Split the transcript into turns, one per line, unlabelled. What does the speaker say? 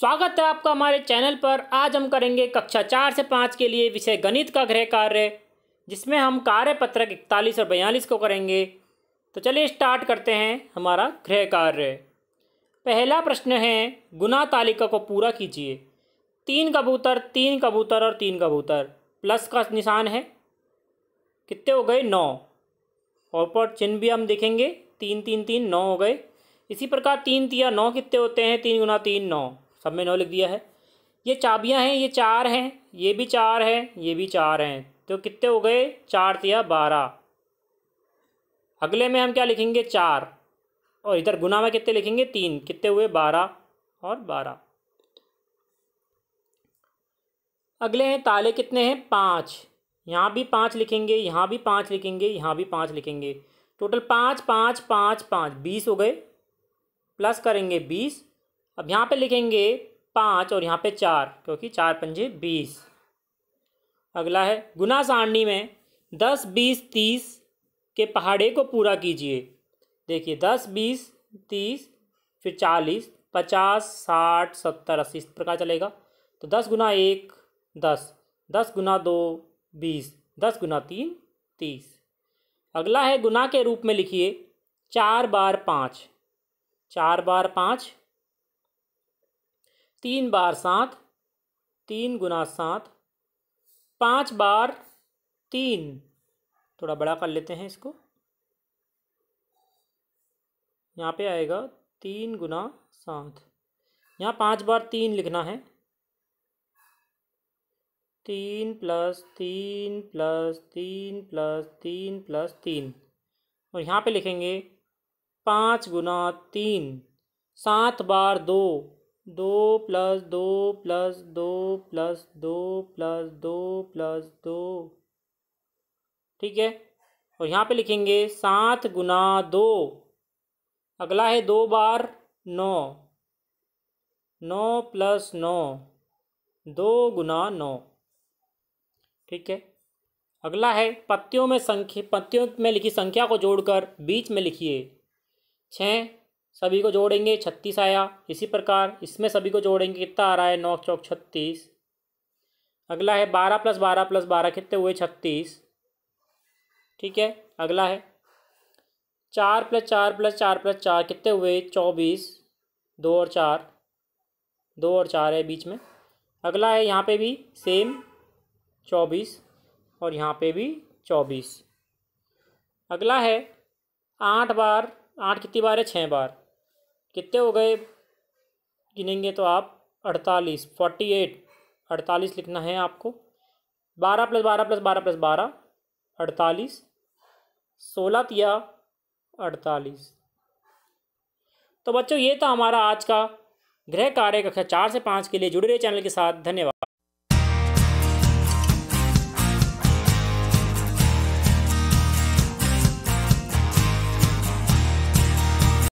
स्वागत है आपका हमारे चैनल पर आज हम करेंगे कक्षा चार से पाँच के लिए विषय गणित का गृह कार्य जिसमें हम कार्य पत्रक इकतालीस और बयालीस को करेंगे तो चलिए स्टार्ट करते हैं हमारा गृह कार्य पहला प्रश्न है गुना तालिका को पूरा कीजिए तीन कबूतर तीन कबूतर और तीन कबूतर प्लस का निशान है कितने हो गए नौ और पर चिन्ह भी हम देखेंगे तीन तीन तीन नौ हो गए इसी प्रकार तीन तिया नौ कितने होते हैं तीन गुना तीन नौ सब में नौ लिख दिया है ये चाबियां हैं ये चार हैं ये भी चार हैं ये भी चार हैं तो कितने हो गए चार तिया बारह अगले में हम क्या लिखेंगे चार और इधर गुना में कितने लिखेंगे तीन कितने हुए बारह और बारह अगले हैं ताले कितने हैं पाँच यहाँ भी पाँच लिखेंगे यहाँ भी पाँच लिखेंगे यहाँ भी पाँच लिखेंगे टोटल पाँच पाँच पाँच पाँच बीस हो गए प्लस करेंगे बीस अब यहाँ पे लिखेंगे पाँच और यहाँ पे चार क्योंकि चार पंजे बीस अगला है गुना सारणी में दस बीस तीस के पहाड़े को पूरा कीजिए देखिए दस बीस तीस फिर चालीस पचास साठ सत्तर अस्सी इस प्रकार चलेगा तो दस गुना एक दस दस गुना दो बीस दस गुना तीन तीस अगला है गुना के रूप में लिखिए चार बार पाँच चार बार पाँच तीन बार सात तीन गुना सात पाँच बार तीन थोड़ा बड़ा कर लेते हैं इसको यहाँ पे आएगा तीन गुना सात यहाँ पाँच बार तीन लिखना है तीन प्लस तीन प्लस तीन प्लस तीन प्लस तीन और यहाँ पे लिखेंगे पाँच गुना तीन सात बार दो दो प्लस दो प्लस दो प्लस दो प्लस दो प्लस दो ठीक है और यहाँ पे लिखेंगे सात गुना दो अगला है दो बार नौ नौ प्लस नौ दो गुना नौ ठीक है अगला है पत्तियों में संख्या पत्तियों में लिखी संख्या को जोड़कर बीच में लिखिए छः सभी को जोड़ेंगे छत्तीस आया इसी प्रकार इसमें सभी को जोड़ेंगे कितना आ रहा है नौ चौक छत्तीस अगला है बारह प्लस बारह प्लस बारह कितने हुए छत्तीस ठीक है अगला है चार प्लस चार प्लस चार प्लस चार कितने हुए चौबीस दो और चार दो और चार है बीच में अगला है यहाँ पे भी सेम चौबीस और यहाँ पे भी चौबीस अगला है आठ बार आठ कितनी बार है छः बार कितने हो गए गिनेंगे तो आप अड़तालीस फोर्टी एट अड़तालीस लिखना है आपको बारह प्लस बारह प्लस बारह प्लस बारह अड़तालीस सोलह तिया अड़तालीस तो बच्चों ये था हमारा आज का गृह कार्य कक्षा चार से पाँच के लिए जुड़े रहे चैनल के साथ धन्यवाद